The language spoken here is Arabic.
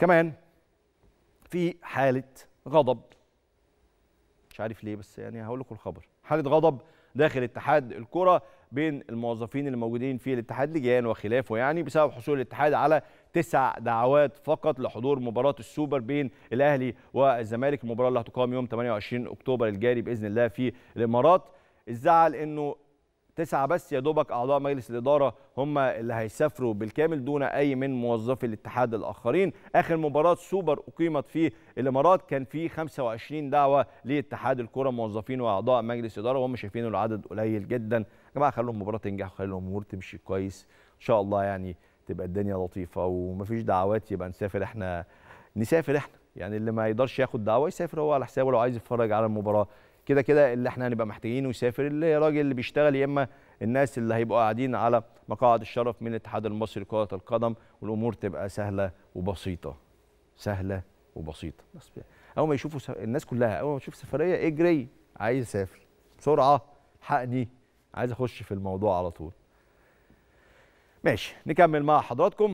كمان في حاله غضب مش عارف ليه بس يعني هقول لكم الخبر حاله غضب داخل اتحاد الكره بين الموظفين اللي موجودين في الاتحاد لجان وخلافه يعني بسبب حصول الاتحاد على تسع دعوات فقط لحضور مباراه السوبر بين الاهلي والزمالك المباراه اللي هتقام يوم 28 اكتوبر الجاري باذن الله في الامارات الزعل انه تسعه بس يا دوبك اعضاء مجلس الاداره هم اللي هيسافروا بالكامل دون اي من موظفي الاتحاد الاخرين اخر مباراه سوبر اقيمت في الامارات كان في 25 دعوه لاتحاد الكره موظفين واعضاء مجلس اداره وهم شايفين العدد قليل جدا يا جماعه خلوا المباراه تنجح وخلوا الامور تمشي كويس ان شاء الله يعني تبقى الدنيا لطيفه ومفيش دعوات يبقى نسافر احنا نسافر احنا يعني اللي ما يقدرش ياخد دعوه يسافر هو على حسابه لو عايز يتفرج على المباراه كده كده اللي احنا هنبقى محتاجينه يسافر الراجل اللي بيشتغل يا اما الناس اللي هيبقوا قاعدين على مقاعد الشرف من الاتحاد المصري لكرة القدم والامور تبقى سهله وبسيطه سهله وبسيطه بس اول ما يشوفوا الناس كلها اول ما تشوف سفريه اجري إيه عايز اسافر بسرعه حقني عايز اخش في الموضوع على طول ماشي نكمل مع حضراتكم